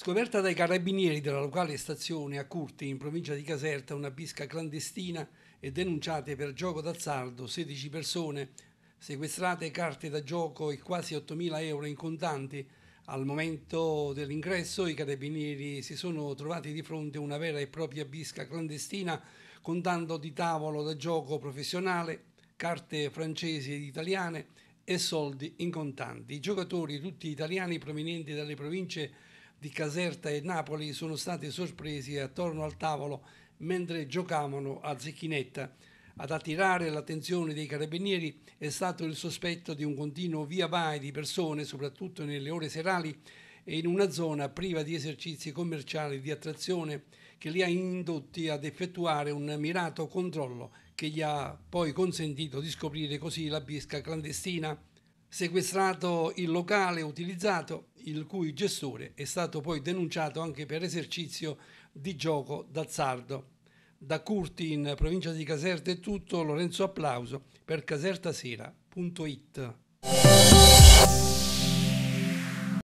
Scoperta dai carabinieri della locale stazione a Curti, in provincia di Caserta, una bisca clandestina e denunciate per gioco d'azzardo 16 persone, sequestrate carte da gioco e quasi 8.000 euro in contanti. Al momento dell'ingresso i carabinieri si sono trovati di fronte a una vera e propria bisca clandestina contando di tavolo da gioco professionale, carte francesi ed italiane e soldi in contanti. I giocatori, tutti italiani provenienti dalle province di Caserta e Napoli sono stati sorpresi attorno al tavolo mentre giocavano a zecchinetta. Ad attirare l'attenzione dei carabinieri è stato il sospetto di un continuo via vai di persone, soprattutto nelle ore serali e in una zona priva di esercizi commerciali di attrazione, che li ha indotti ad effettuare un mirato controllo che gli ha poi consentito di scoprire così la bisca clandestina sequestrato il locale utilizzato, il cui gestore è stato poi denunciato anche per esercizio di gioco d'azzardo. Da Curti in provincia di Caserta è tutto, Lorenzo Applauso per casertasera.it.